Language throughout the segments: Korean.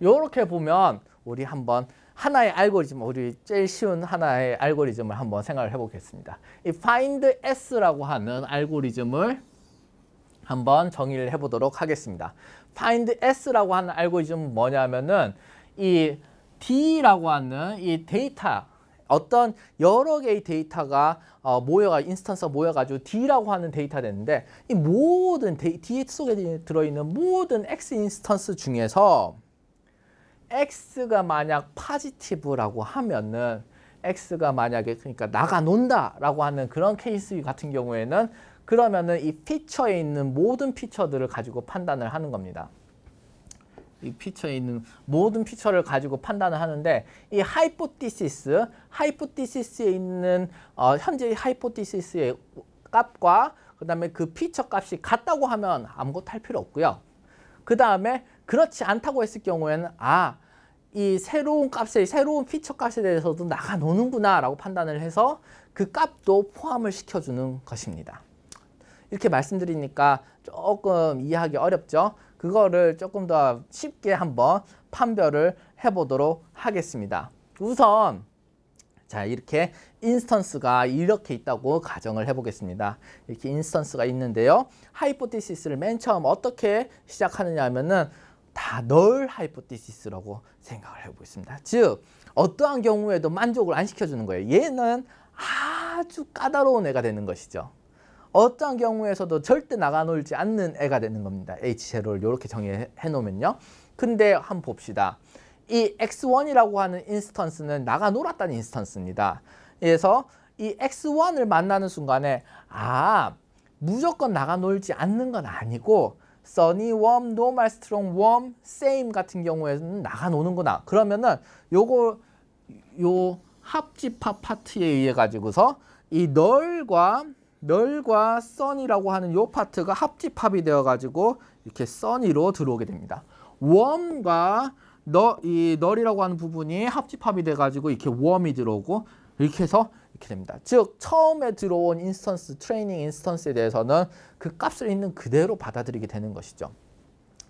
이렇게 보면 우리 한번 하나의 알고리즘, 우리 제일 쉬운 하나의 알고리즘을 한번 생각을 해보겠습니다. 이 find s라고 하는 알고리즘을 한번 정의를 해보도록 하겠습니다. find s라고 하는 알고리즘은 뭐냐면은 이 d라고 하는 이 데이터 어떤 여러 개의 데이터가 어, 모여가 인스턴스 모여가지고 D라고 하는 데이터 됐는데 이 모든 데이, D 속에 들어있는 모든 X 인스턴스 중에서 x가 만약 파지티브라고 하면은 x가 만약에 그러니까 나가 논다라고 하는 그런 케이스 같은 경우에는 그러면은 이 피처에 있는 모든 피처들을 가지고 판단을 하는 겁니다. 이 피처에 있는 모든 피처를 가지고 판단을 하는데 이 하이포티시스, 하이포티시스에 있는 어, 현재 의 하이포티시스의 값과 그 다음에 그 피처 값이 같다고 하면 아무것도 할 필요 없고요. 그 다음에 그렇지 않다고 했을 경우에는 아, 이 새로운 값에 새로운 피처 값에 대해서도 나가 노는구나 라고 판단을 해서 그 값도 포함을 시켜주는 것입니다. 이렇게 말씀드리니까 조금 이해하기 어렵죠. 그거를 조금 더 쉽게 한번 판별을 해보도록 하겠습니다. 우선 자 이렇게 인스턴스가 이렇게 있다고 가정을 해보겠습니다. 이렇게 인스턴스가 있는데요. 하이포티시스를맨 처음 어떻게 시작하느냐 하면은 다널 하이포티시스라고 생각을 해보고 있습니다. 즉 어떠한 경우에도 만족을 안 시켜주는 거예요. 얘는 아주 까다로운 애가 되는 것이죠. 어떠한 경우에서도 절대 나가놀지 않는 애가 되는 겁니다. H0를 이렇게 정의해 놓으면요. 근데 한번 봅시다. 이 X1이라고 하는 인스턴스는 나가놀았다는 인스턴스입니다. 그래서 이 X1을 만나는 순간에 아 무조건 나가놀지 않는 건 아니고 sunny, warm, normal, strong, warm, same 같은 경우에는 나가 노는구나. 그러면은 요거 요 합집합 파트에 의해 가지고서 이 널과 널과 sun이라고 하는 요 파트가 합집합이 되어 가지고 이렇게 sunny로 들어오게 됩니다. warm과 너, 이 널이라고 하는 부분이 합집합이 돼 가지고 이렇게 warm이 들어오고 이렇게 해서 이렇게 됩니다. 즉 처음에 들어온 인스턴스, 트레이닝 인스턴스에 대해서는 그 값을 있는 그대로 받아들이게 되는 것이죠.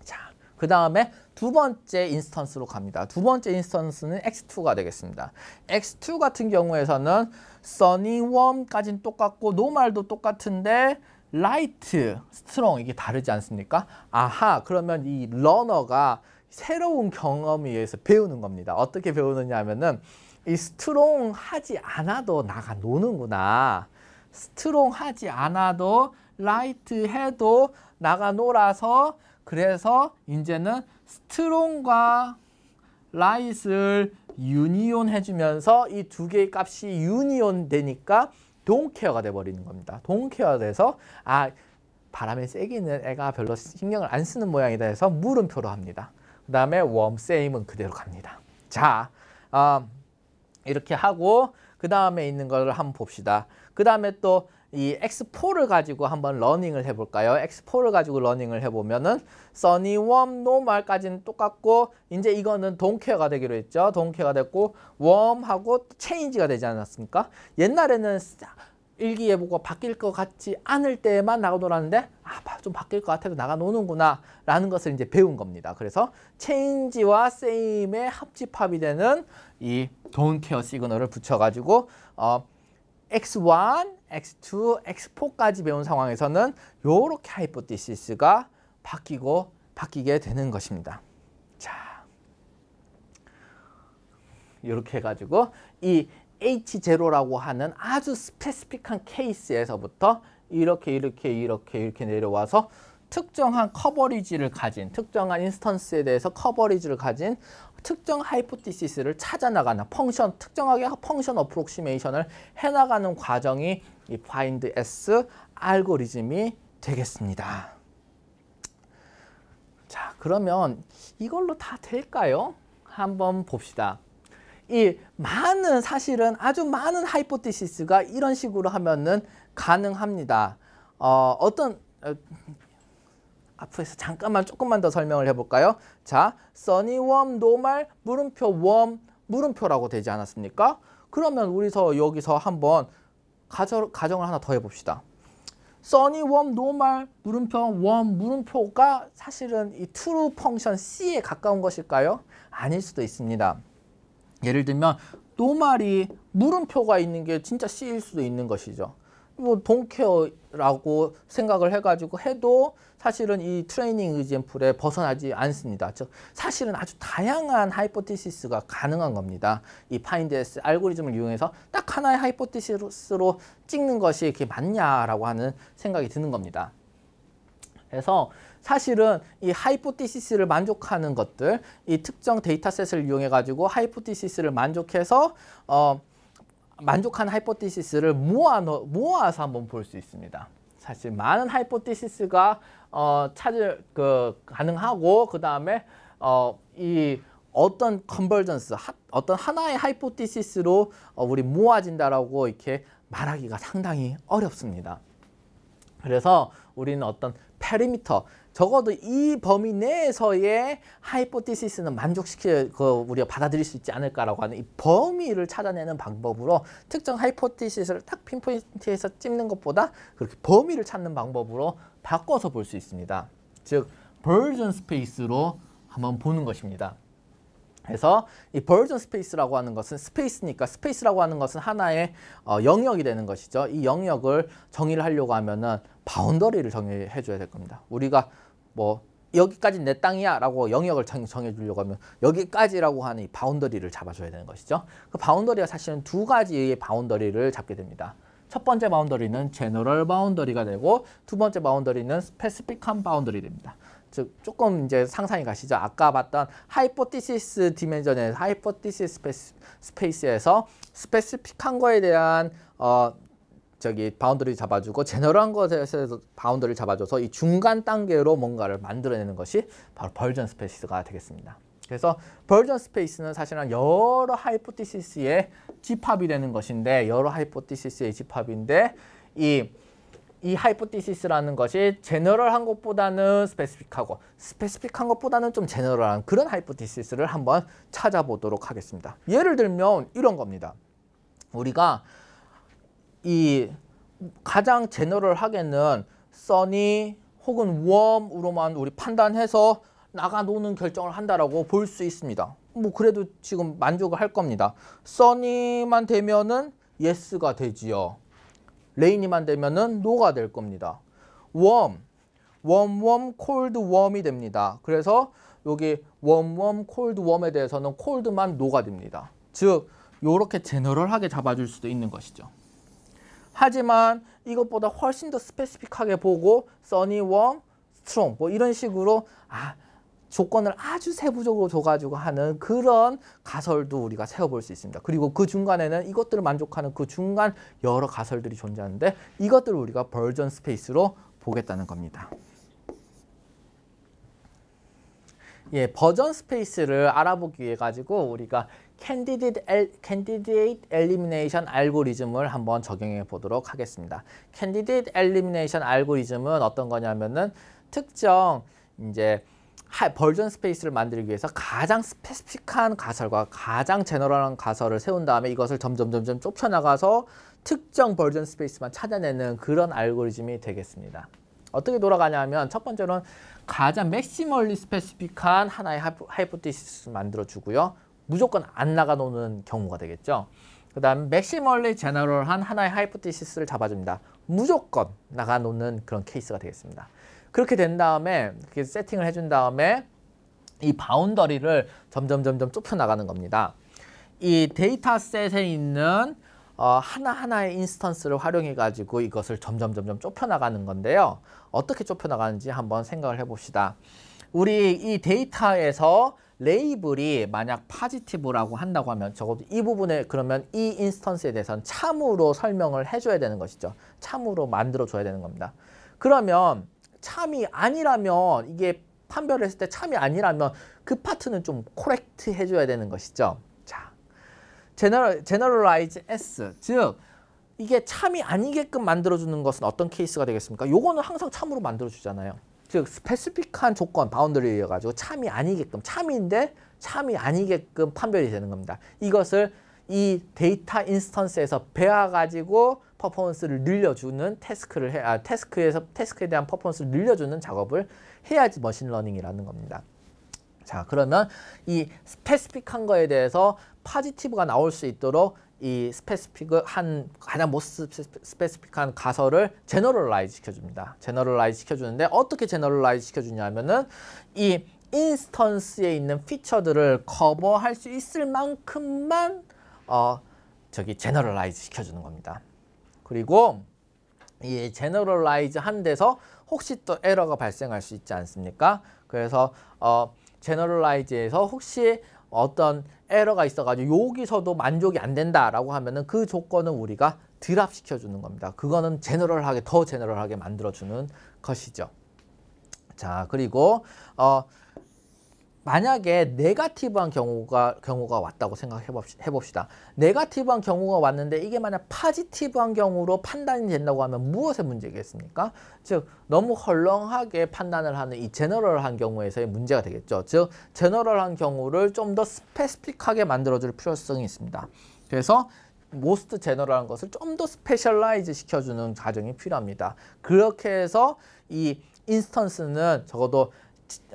자, 그 다음에 두 번째 인스턴스로 갑니다. 두 번째 인스턴스는 x2가 되겠습니다. x2 같은 경우에서는 sunny, warm까지는 똑같고 normal도 똑같은데 light, strong 이게 다르지 않습니까? 아하, 그러면 이 러너가 새로운 경험에 의해서 배우는 겁니다. 어떻게 배우느냐 하면은 이 스트롱하지 않아도 나가 노는구나. 스트롱하지 않아도 라이트 해도 나가 놀아서 그래서 이제는 스트롱과 라이트를 유니온 해주면서 이 두 개의 값이 유니온 되니까 동케어가 돼버리는 겁니다. 동케어 돼서 아 바람에 세기는 애가 별로 신경을 안 쓰는 모양이다 해서 물음표로 합니다. 그 다음에 웜 세임은 그대로 갑니다. 자, 어, 이렇게 하고 그 다음에 있는 걸 한번 봅시다. 그 다음에 또 이 X4를 가지고 한번 러닝을 해볼까요? X4를 가지고 러닝을 해보면은 Sunny, Warm, Normal까지는 똑같고 이제 이거는 동 o n 가 되기로 했죠. 동 o n 가 됐고 Warm하고 Change가 되지 않았습니까? 옛날에는 일기예보가 바뀔 것 같지 않을 때만 나가 놀았는데 아, 좀 바뀔 것 같아도 나가 노는구나 라는 것을 이제 배운 겁니다. 그래서 체인지와 세임의 합집합이 되는 이돈 케어 시그널을 붙여가지고 어, X1, X2, X4까지 배운 상황에서는 요렇게 하이포티시스가 바뀌고 바뀌게 되는 것입니다. 자, 이렇게 해가지고 이 H0라고 하는 아주 스페시픽한 케이스에서부터 이렇게 이렇게 이렇게 이렇게 내려와서 특정한 커버리지를 가진 특정한 인스턴스에 대해서 커버리지를 가진 특정 하이포티시스를 찾아나가는 펑션 특정하게 펑션 어프록시메이션을 해나가는 과정이 이 find s 알고리즘이 되겠습니다. 자 그러면 이걸로 다 될까요? 한번 봅시다. 이 많은 사실은 아주 많은 하이포티시스가 이런 식으로 하면은 가능합니다. 어, 어떤 어, 앞에서 잠깐만 조금만 더 설명을 해볼까요? 자, 써니 웜, 노말, 물음표 웜, 물음표라고 되지 않았습니까? 그러면 우리서 여기서 한번 가정, 가정을 하나 더 해봅시다. 써니 웜, 노말, 물음표 웜, 물음표가 사실은 이 트루 펑션 C에 가까운 것일까요? 아닐 수도 있습니다. 예를 들면 노말이 물음표가 있는 게 진짜 C일 수도 있는 것이죠. 뭐 돈케어라고 생각을 해가지고 해도 사실은 이 트레이닝 의젠풀에 벗어나지 않습니다. 즉 사실은 아주 다양한 하이포티시스가 가능한 겁니다. 이 파인드S 알고리즘을 이용해서 딱 하나의 하이포티시스로 찍는 것이 이게 렇 맞냐라고 하는 생각이 드는 겁니다. 그래서 사실은 이 하이포티시스를 만족하는 것들, 이 특정 데이터셋을 이용해 가지고 하이포티시스를 만족해서 어 만족한 하이포티시스를 모아 모아서 한번 볼 수 있습니다. 사실 많은 하이포티시스가 어 찾을 그 가능하고 그다음에 어 이 어떤 컨버전스, 하, 어떤 하나의 하이포티시스로 어, 우리 모아진다라고 이렇게 말하기가 상당히 어렵습니다. 그래서 우리는 어떤 페리미터, 적어도 이 범위 내에서의 하이포티시스는 만족시킬 그 우리가 받아들일 수 있지 않을까라고 하는 이 범위를 찾아내는 방법으로 특정 하이포티시스를 딱 핀포인트에서 찝는 것보다 그렇게 범위를 찾는 방법으로 바꿔서 볼 수 있습니다. 즉 버전 스페이스로 한번 보는 것입니다. 그래서 이 버전 스페이스라고 하는 것은 스페이스니까 스페이스라고 하는 것은 하나의 어, 영역이 되는 것이죠. 이 영역을 정의를 하려고 하면은 바운더리를 정의해 줘야 될 겁니다. 우리가 뭐 여기까지 내 땅이야 라고 영역을 정, 해주려고 하면 여기까지라고 하는 이 바운더리를 잡아줘야 되는 것이죠. 그 바운더리가 사실은 두 가지의 바운더리를 잡게 됩니다. 첫 번째 바운더리는 제너럴 바운더리가 되고 두 번째 바운더리는 스페시픽한 바운더리 됩니다. 즉 조금 이제 상상이 가시죠. 아까 봤던 하이포티시스 디멘전에서 하이포티시스 스페이스, 스페이스에서 스페시픽한 거에 대한 어 저기 바운더를 잡아주고 제너럴한 것에서 바운더를 리 잡아줘서 이 중간 단계로 뭔가를 만들어내는 것이 바로 벌전 스페이스가 되겠습니다. 그래서 벌전 스페이스는 사실은 여러 하이포티시스의 집합이 되는 것인데 여러 하이포티시스의 집합인데 이이 하이포티시스라는 것이 제너럴한 것보다는 스페시픽하고 스페시픽한 것보다는 좀 제너럴한 그런 하이포티시스를 한번 찾아보도록 하겠습니다. 예를 들면 이런 겁니다. 우리가 이 가장 제너럴하게는 써니 혹은 웜으로만 우리 판단해서 나가 노는 결정을 한다라고 볼 수 있습니다. 뭐 그래도 지금 만족을 할 겁니다. 써니만 되면은 예스가 되지요. 레인이만 되면은 노가 될 겁니다. warm, warm, warm, cold, warm이 됩니다. 그래서 여기 warm, warm, cold, warm에 대해서는 cold만 노가 됩니다. 즉, 이렇게 제너럴하게 잡아줄 수도 있는 것이죠. 하지만 이것보다 훨씬 더 스페시픽하게 보고 sunny, warm, strong 뭐 이런 식으로 아 조건을 아주 세부적으로 줘가지고 하는 그런 가설도 우리가 세워볼 수 있습니다. 그리고 그 중간에는 이것들을 만족하는 그 중간 여러 가설들이 존재하는데 이것들을 우리가 버전 스페이스로 보겠다는 겁니다. 예, 버전 스페이스를 알아보기 위해 가지고 우리가 캔디데이트 캔디데이트 엘리미네이션 알고리즘을 한번 적용해 보도록 하겠습니다. 캔디데이트 엘리미네이션 알고리즘은 어떤 거냐면은 특정 이제 버전 스페이스를 만들기 위해서 가장 스페시픽한 가설과 가장 제너럴한 가설을 세운 다음에 이것을 점점 점점 좁혀나가서 특정 버전 스페이스만 찾아내는 그런 알고리즘이 되겠습니다. 어떻게 돌아가냐면 첫 번째로는 가장 맥시멀리 스페시픽한 하나의 하이포티시스를 만들어주고요. 무조건 안 나가놓는 경우가 되겠죠. 그 다음 맥시멀리 제너럴한 하나의 하이포티시스를 잡아줍니다. 무조건 나가놓는 그런 케이스가 되겠습니다. 그렇게 된 다음에 이렇게 세팅을 해 준 다음에 이 바운더리를 점점 점점 좁혀 나가는 겁니다. 이 데이터셋에 있는 어, 하나하나의 인스턴스를 활용해 가지고 이것을 점점 점점 좁혀 나가는 건데요. 어떻게 좁혀 나가는지 한번 생각을 해 봅시다. 우리 이 데이터에서 레이블이 만약 파지티브라고 한다고 하면 적어도 이 부분에 그러면 이 인스턴스에 대해서는 참으로 설명을 해줘야 되는 것이죠. 참으로 만들어 줘야 되는 겁니다. 그러면 참이 아니라면 이게 판별을 했을 때 참이 아니라면 그 파트는 좀 코렉트 해줘야 되는 것이죠. 자, 제너럴 e r a l g e S 즉 이게 참이 아니게끔 만들어주는 것은 어떤 케이스가 되겠습니까? 요거는 항상 참으로 만들어주잖아요. 즉 스페시픽한 조건, 바운더리여 가지고 참이 아니게끔 참인데 참이 아니게끔 판별이 되는 겁니다. 이것을 이 데이터 인스턴스에서 배워가지고 퍼포먼스를 늘려주는 테스크를 해, 아, 태스크에서 태스크에 대한 퍼포먼스를 늘려주는 작업을 해야지 머신러닝이라는 겁니다. 자 그러면 이스페스픽한 거에 대해서 파지티브가 나올 수 있도록 이스페스픽한 가장 모스 스페스픽한 가설을 제너럴라이즈 시켜줍니다. 제너럴라이즈 시켜주는데 어떻게 제너럴라이즈 시켜주냐면은 이 인스턴스에 있는 피처들을 커버할 수 있을 만큼만 어, 저기 제너럴라이즈 시켜주는 겁니다. 그리고 이 제너럴라이즈 한 데서 혹시 또 에러가 발생할 수 있지 않습니까? 그래서 어, 제너럴라이즈에서 혹시 어떤 에러가 있어가지고 여기서도 만족이 안 된다라고 하면은 그 조건은 우리가 드랍시켜 주는 겁니다. 그거는 제너럴하게 더 제너럴하게 만들어 주는 것이죠. 자 그리고 어 만약에 네가티브한 경우가 경우가 왔다고 생각해 봅시다. 네가티브한 경우가 왔는데 이게 만약 파지티브한 경우로 판단이 된다고 하면 무엇의 문제겠습니까? 즉 너무 헐렁하게 판단을 하는 이 제너럴한 경우에서의 문제가 되겠죠. 즉 제너럴한 경우를 좀 더 스페스픽하게 만들어줄 필요성이 있습니다. 그래서 모스트 제너럴한 것을 좀 더 스페셜라이즈 시켜주는 과정이 필요합니다. 그렇게 해서 이 인스턴스는 적어도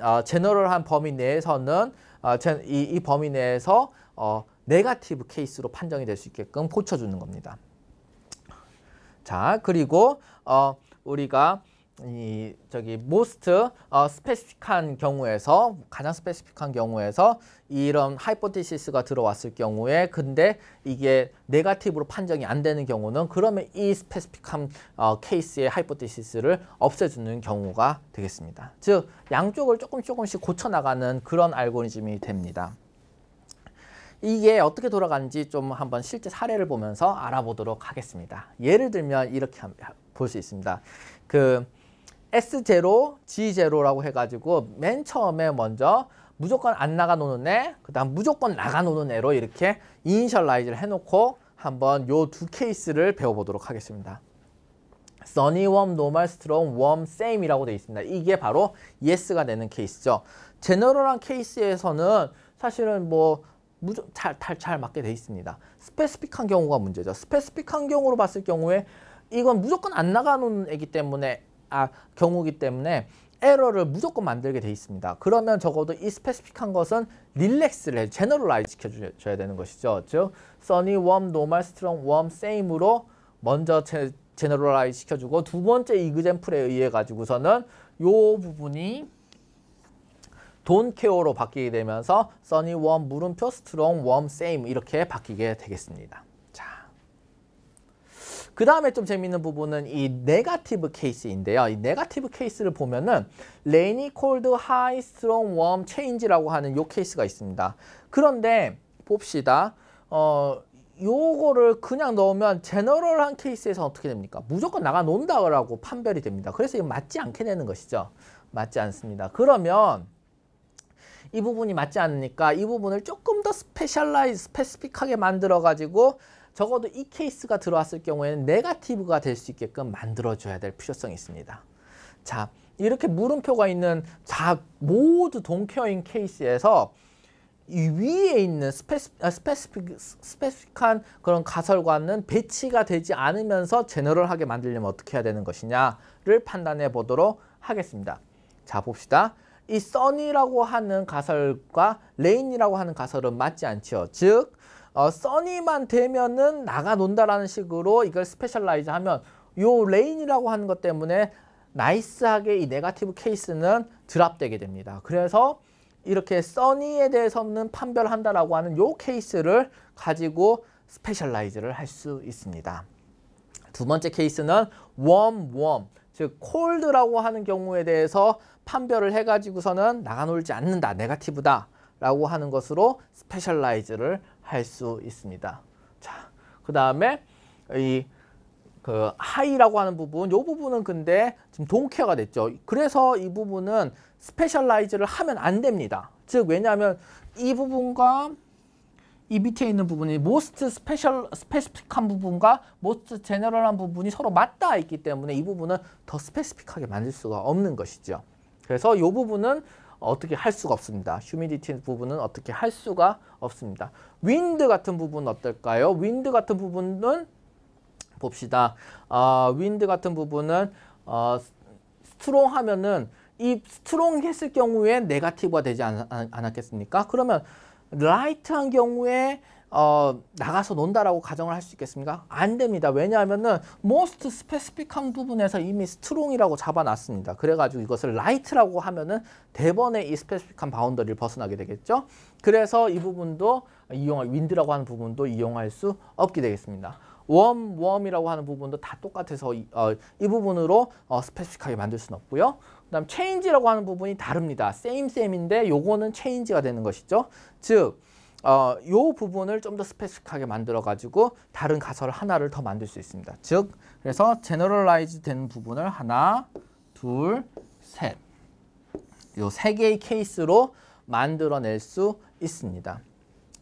어, 아, 제너럴한 범위 내에서는 어, 이, 이 범위 내에서 어, 네가티브 케이스로 판정이 될 수 있게끔 고쳐주는 겁니다. 자, 그리고 어, 우리가 이 저기 most 어, 스페시픽한 경우에서 가장 스페시픽한 경우에서 이런 하이포테시스가 들어왔을 경우에 근데 이게 네가티브로 판정이 안 되는 경우는 그러면 이 스페시픽한 어, 케이스의 하이포테시스를 없애주는 경우가 되겠습니다. 즉 양쪽을 조금 조금씩 고쳐나가는 그런 알고리즘이 됩니다. 이게 어떻게 돌아가는지 좀 한번 실제 사례를 보면서 알아보도록 하겠습니다. 예를 들면 이렇게 볼 수 있습니다. 그 S0, G0라고 해가지고 맨 처음에 먼저 무조건 안 나가 노는 애, 그 다음 무조건 나가 노는 애로 이렇게 이니셜라이즈를 해놓고 한번 요 두 케이스를 배워보도록 하겠습니다. Sunny, warm, normal, strong, warm, same이라고 되어 있습니다. 이게 바로 yes가 되는 케이스죠. 제너럴한 케이스에서는 사실은 뭐 무조건 잘, 잘, 잘 맞게 되어 있습니다. 스페스픽한 경우가 문제죠. 스페스픽한 경우로 봤을 경우에 이건 무조건 안 나가는 애기 때문에 아, 경우기 때문에 에러를 무조건 만들게 돼 있습니다. 그러면 적어도 이 스페시픽한 것은 릴렉스를 해, 제너럴라이즈 시켜줘야 되는 것이죠. 즉, sunny, warm, n o 으로 먼저 제, 제너럴라이즈 시켜주고 두 번째 이그젠플에 의해 가지고서는 요 부분이 돈케어로 바뀌게 되면서 써니 웜 물음표 스트롱 웜 세임 이렇게 바뀌게 되겠습니다. 그 다음에 좀 재밌는 부분은 이 네가티브 케이스인데요. 이 네가티브 케이스를 보면은 레이니 콜드 하이 스트롱 웜 체인지라고 하는 요 케이스가 있습니다. 그런데 봅시다. 어, 요거를 그냥 넣으면 제너럴한 케이스에서 어떻게 됩니까? 무조건 나가 논다라고 판별이 됩니다. 그래서 이거 맞지 않게 되는 것이죠. 맞지 않습니다. 그러면 이 부분이 맞지 않으니까 이 부분을 조금 더 스페셜라이즈, 스페스픽하게 만들어가지고 적어도 이 케이스가 들어왔을 경우에는 네가티브가 될 수 있게끔 만들어줘야 될 필요성이 있습니다. 자, 이렇게 물음표가 있는 자 모두 동표인 케이스에서 이 위에 있는 스페 아, 스페시픽, 스페시한 그런 가설과는 배치가 되지 않으면서 제너럴하게 만들려면 어떻게 해야 되는 것이냐를 판단해 보도록 하겠습니다. 자 봅시다. 이 써니라고 하는 가설과 레인이라고 하는 가설은 맞지 않죠즉 어, 써니만 되면은 나가 논다라는 식으로 이걸 스페셜라이즈 하면 요 레인이라고 하는 것 때문에 나이스하게 이 네가티브 케이스는 드랍되게 됩니다. 그래서 이렇게 써니에 대해서는 판별한다라고 하는 요 케이스를 가지고 스페셜라이즈를 할 수 있습니다. 두 번째 케이스는 웜, 웜, 즉 콜드라고 하는 경우에 대해서 판별을 해가지고서는 나가 놀지 않는다, 네가티브다 라고 하는 것으로 스페셜라이즈를 할수 있습니다. 자, 그 다음에 이 그 하이라고 하는 부분, 이 부분은 근데 지금 동케어가 됐죠. 그래서 이 부분은 스페셜라이즈를 하면 안 됩니다. 즉 왜냐하면 이 부분과 이 밑에 있는 부분이 most 스페셜 스페시픽한 부분과 most 제너럴한 부분이 서로 맞닿아 있기 때문에 이 부분은 더 스페시픽하게 만들 수가 없는 것이죠. 그래서 이 부분은 어떻게 할 수가 없습니다. 휴미디티 부분은 어떻게 할 수가 없습니다. 윈드 같은 부분은 어떨까요? 윈드 같은 부분은 봅시다. 어, 아, 윈드 같은 부분은 어, 스트롱 하면은 이 스트롱 했을 경우에 네가티브가 되지 않, 았겠습니까 그러면 라이트한 경우에 어, 나가서 논다라고 가정을 할 수 있겠습니까? 안 됩니다. 왜냐하면은 most 스페시픽한 부분에서 이미 스트롱이라고 잡아놨습니다. 그래가지고 이것을 라이트라고 하면은 대번에 이 스페시픽한 바운더리를 벗어나게 되겠죠. 그래서 이 부분도 이용할 윈드라고 하는 부분도 이용할 수 없게 되겠습니다. 웜, 웜이라고 하는 부분도 다 똑같아서 이, 어, 이 부분으로 어, 스페시픽하게 만들 수는 없고요. 그 다음 change라고 하는 부분이 다릅니다. same, same인데 요거는 change가 되는 것이죠. 즉 어, 요 부분을 좀 더 스페시픽하게 만들어 가지고 다른 가설 하나를 더 만들 수 있습니다. 즉 그래서 제너럴라이즈 되는 부분을 하나, 둘, 셋. 이 세 개의 케이스로 만들어 낼수 있습니다.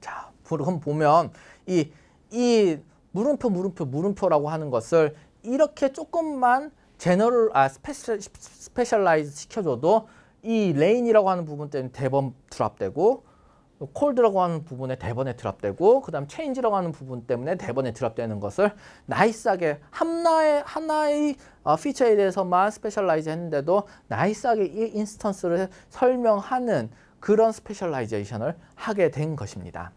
자, 그럼 보면 이 이 물음표 물음표 물음표라고 하는 것을 이렇게 조금만 제너럴 아 스페셜 스페셜라이즈 시켜줘도 이 레인이라고 하는 부분 때문에 대범 드랍되고 콜드라고 하는 부분에 대번에 드랍되고 그 다음 체인지라고 하는 부분 때문에 대번에 드랍되는 것을 나이스하게 하나의 하나의 피처에 대해서만 스페셜라이즈 했는데도 나이스하게 이 인스턴스를 설명하는 그런 스페셜라이제이션을 하게 된 것입니다.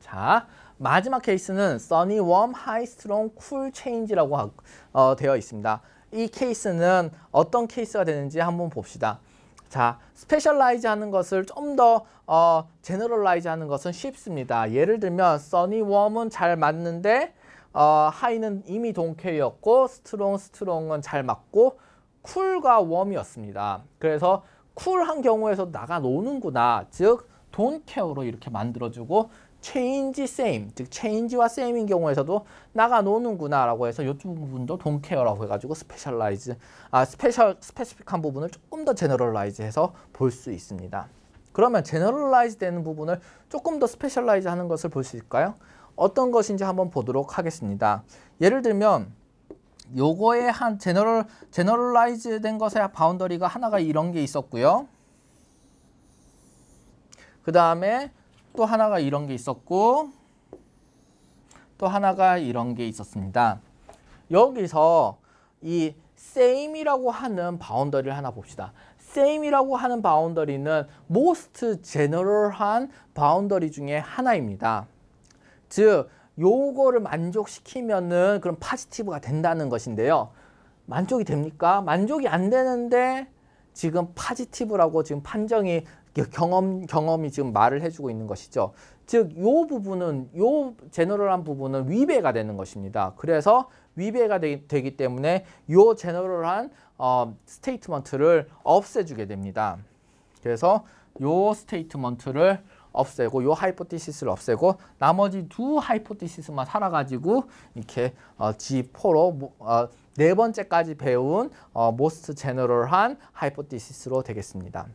자, 마지막 케이스는 Sunny, Warm, High, Strong, Cool Change라고 어, 되어 있습니다. 이 케이스는 어떤 케이스가 되는지 한번 봅시다. 자, 스페셜라이즈 하는 것을 좀더 어, 제너럴라이즈 하는 것은 쉽습니다. 예를 들면 써니 웜은 잘 맞는데 어, 하이는 이미 동케이였고 스트롱 스트롱은 잘 맞고 쿨과 웜이었습니다. 그래서 쿨한 경우에서 나가 노는구나. 즉 돈케어로 이렇게 만들어주고 change same, 즉 change와 same인 경우에서도 나가 노는구나라고 해서 이쪽 부분도 d 케어라고 해가지고 스페셜라이즈 아 스페셜 스페시픽한 부분을 조금 더제너럴라이즈해서볼 수 있습니다. 그러면 제너럴라이즈 되는 부분을 조금 더 스페셜라이즈 하는 것을 볼 수 있을까요? 어떤 것인지 한번 보도록 하겠습니다. 예를 들면 요거에 한 제너럴 제너럴라이즈 된 것의 바운더리가 하나가 이런 게 있었고요. 그 다음에 또 하나가 이런 게 있었고 또 하나가 이런 게 있었습니다. 여기서 이 same이라고 하는 바운더리를 하나 봅시다. same이라고 하는 바운더리는 most general한 바운더리 중에 하나입니다. 즉 요거를 만족시키면은 그럼 파지티브가 된다는 것인데요. 만족이 됩니까? 만족이 안 되는데 지금 파지티브라고 지금 판정이 경험 경험이 지금 말을 해주고 있는 것이죠. 즉, 요 부분은 요 제너럴한 부분은 위배가 되는 것입니다. 그래서 위배가 되, 기 때문에 요 제너럴한 어, 스테이트먼트를 없애주게 됩니다. 그래서 요 스테이트먼트를 없애고 요 하이포티시스를 없애고 나머지 두 하이포티시스만 살아가지고 이렇게 어, G4로 어, 네 번째까지 배운 어, most general한 하이포티시스로 되겠습니다.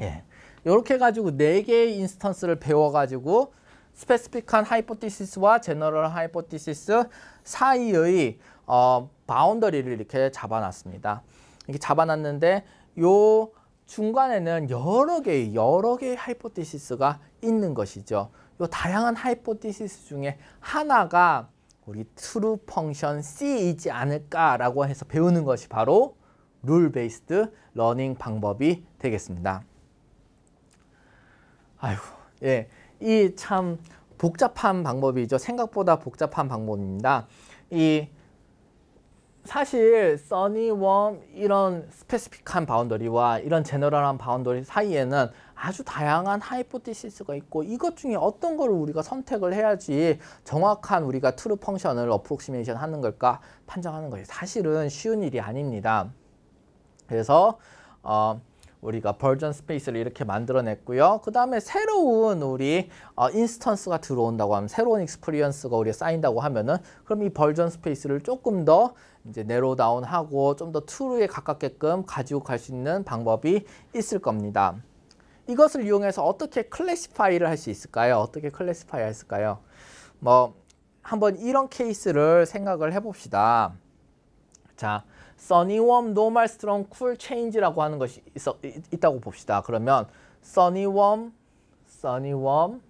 예. 이렇게 가지고 네 개의 인스턴스를 배워가지고 스페시픽한 하이포티시스와 제너럴 하이포티시스 사이의 어, 바운더리를 이렇게 잡아놨습니다. 이렇게 잡아놨는데 요 중간에는 여러 개의 여러 개의 하이포티시스가 있는 것이죠. 요 다양한 하이포티시스 중에 하나가 우리 트루 펑션 C이지 않을까라고 해서 배우는 것이 바로 룰 베이스드 러닝 방법이 되겠습니다. 아이고 예. 이 참 복잡한 방법이죠. 생각보다 복잡한 방법입니다. 이 사실 써니 웜 이런 스페시픽한 바운더리와 이런 제너럴한 바운더리 사이에는 아주 다양한 하이포티시스가 있고 이것 중에 어떤 걸 우리가 선택을 해야지 정확한 우리가 트루 펑션을 어프로시메이션 하는 걸까 판정하는 것이 사실은 쉬운 일이 아닙니다. 그래서 어 우리가 버전 스페이스를 이렇게 만들어냈고요. 그 다음에 새로운 우리 어, 인스턴스가 들어온다고 하면 새로운 익스프리언스가 우리가 쌓인다고 하면은 그럼 이 버전 스페이스를 조금 더 이제 내로 다운하고 좀 더 트루에 가깝게끔 가지고 갈 수 있는 방법이 있을 겁니다. 이것을 이용해서 어떻게 클래시파이를 할 수 있을까요? 어떻게 클래시파이 할까요? 뭐 한번 이런 케이스를 생각을 해봅시다. 자, sunny, warm, normal, strong, cool, change라고 하는 것이 있어, 있, 다고 봅시다. 그러면 sunny, warm, sunny, warm,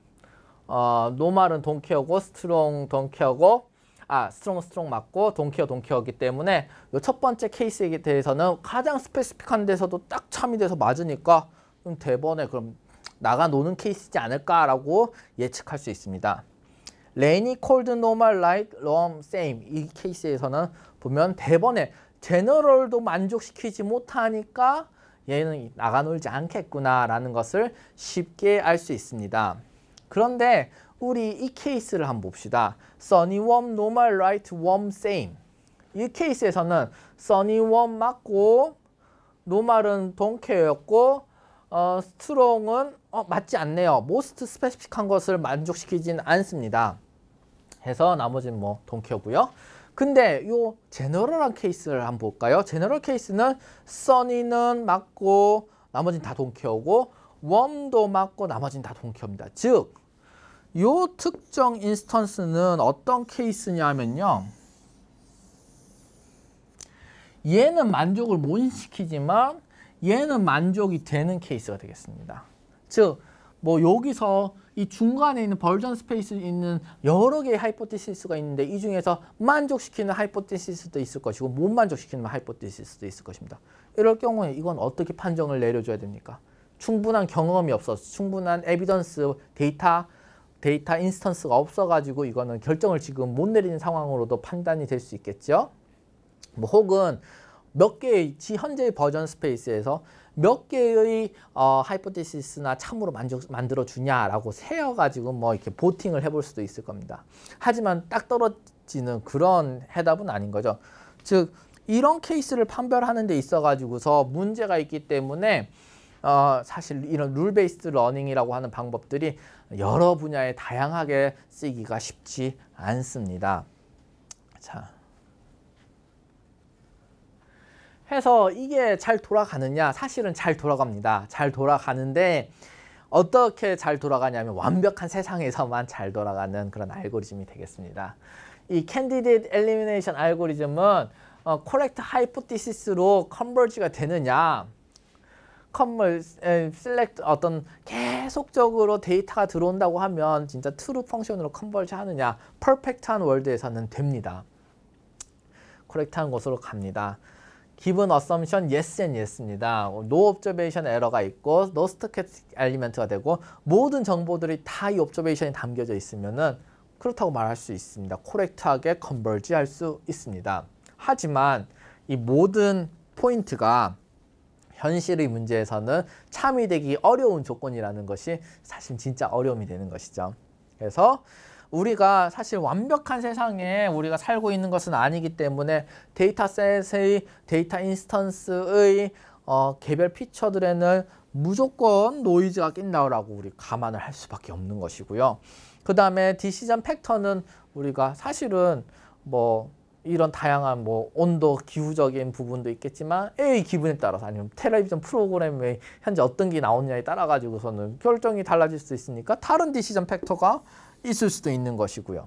어, n o 은 동키어고 스트롱 o 동키어고 아, 스트롱 스트롱 맞고 동키어 동키어기 때문에 이첫 번째 케이스에 대해서는 가장 스페시픽한 데서도 딱 참이 돼서 맞으니까 좀 대번에 그럼 나가 노는 케이스지 않을까라고 예측할 수 있습니다. 레니 콜드 노멀 라이트 롬 세임 이 케이스에서는 보면 대번에 제너럴도 만족시키지 못하니까 얘는 나가 놀지 않겠구나라는 것을 쉽게 알 수 있습니다. 그런데 우리 이 케이스를 한번 봅시다. Sunny, warm, normal, light, warm, same. 이 케이스에서는 Sunny, warm 맞고 노말은 돈케였고 어, 스트롱은 어, 맞지 않네요. 모스트 스페시픽한 것을 만족시키진 않습니다. 해서 나머지는 뭐 돈케고요. 근데 요 제너럴한 케이스를 한번 볼까요? 제너럴 케이스는 써니는 맞고 나머지는 다 동키어고 웜도 맞고 나머지는 다 동키어입니다. 즉, 요 특정 인스턴스는 어떤 케이스냐면요. 얘는 만족을 못 시키지만 얘는 만족이 되는 케이스가 되겠습니다. 즉뭐 여기서 이 중간에 있는 버전 스페이스 있는 여러 개의 하이포테시스가 있는데 이 중에서 만족시키는 하이포테시스도 있을 것이고 못 만족시키는 하이포테시스도 있을 것입니다. 이럴 경우에 이건 어떻게 판정을 내려줘야 됩니까? 충분한 경험이 없어서 충분한 에비던스 데이터 데이터 인스턴스가 없어가지고 이거는 결정을 지금 못 내리는 상황으로도 판단이 될 수 있겠죠. 뭐 혹은 몇 개의 지 현재의 버전 스페이스에서 몇 개의 어, 하이퍼테시스나 참으로 만족, 만들어주냐라고 세어가지고 뭐 이렇게 보팅을 해볼 수도 있을 겁니다. 하지만 딱 떨어지는 그런 해답은 아닌 거죠. 즉 이런 케이스를 판별하는 데 있어가지고서 문제가 있기 때문에 어, 사실 이런 룰베이스 러닝이라고 하는 방법들이 여러 분야에 다양하게 쓰기가 쉽지 않습니다. 자. 해서 이게 잘 돌아가느냐 사실은 잘 돌아갑니다 잘 돌아가는데 어떻게 잘 돌아가냐면 완벽한 세상에서만 잘 돌아가는 그런 알고리즘이 되겠습니다 이 캔디데이트 엘리미네이션 알고리즘은 어, 코렉트 하이포티시스로 컨버지가 되느냐 컴을 셀렉트 어떤 계속적으로 데이터가 들어온다고 하면 진짜 트루 펑션으로 컨버지 하느냐 퍼펙트한 월드에서는 됩니다. 코렉트한 곳으로 갑니다. 기본 어썸션 yes and yes입니다. no observation e r 가 있고 no stochastic element가 되고 모든 정보들이 다 이 observation이 담겨져 있으면은 그렇다고 말할 수 있습니다. 코렉트하게 컨버지 할수 있습니다. 하지만 이 모든 포인트가 현실의 문제에서는 참이되기 어려운 조건이라는 것이 사실 진짜 어려움이 되는 것이죠. 그래서 우리가 사실 완벽한 세상에 우리가 살고 있는 것은 아니기 때문에 데이터셋의 데이터 인스턴스의 어, 개별 피처들에는 무조건 노이즈가 낀다라고 우리 감안을 할 수밖에 없는 것이고요. 그 다음에 디시전 팩터는 우리가 사실은 뭐 이런 다양한 뭐 온도 기후적인 부분도 있겠지만 A 기분에 따라서 아니면 텔레비전 프로그램의 현재 어떤 게 나오느냐에 따라 가지고서는 결정이 달라질 수 있으니까 다른 디시전 팩터가 있을 수도 있는 것이고요.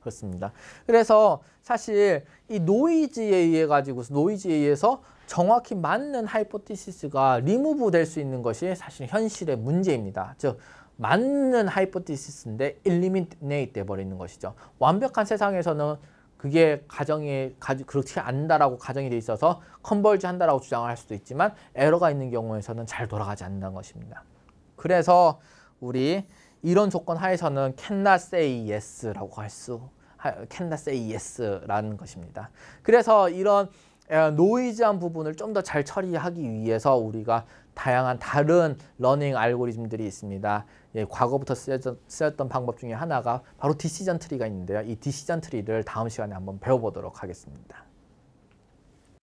그렇습니다. 그래서 사실 이 노이즈에 의해 가지고 노이즈에 의해서 정확히 맞는 하이포티시스가 리무브 될 수 있는 것이 사실 현실의 문제입니다. 즉 맞는 하이포티시스인데 일리미네이트 돼 버리는 것이죠. 완벽한 세상에서는 그게 가정이 그렇지 않다라고 가정이 돼 있어서 컨벌지 한다라고 주장을 할 수도 있지만 에러가 있는 경우에서는 잘 돌아가지 않는다는 것입니다. 그래서 우리 이런 조건 하에서는 cannot say yes라고 할 수, cannot say yes라는 것입니다. 그래서 이런 노이즈한 부분을 좀 더 잘 처리하기 위해서 우리가 다양한 다른 러닝 알고리즘들이 있습니다. 예, 과거부터 쓰였던, 쓰였던, 방법 중에 하나가 바로 디시전 트리가 있는데요. 이 디시전 트리를 다음 시간에 한번 배워보도록 하겠습니다.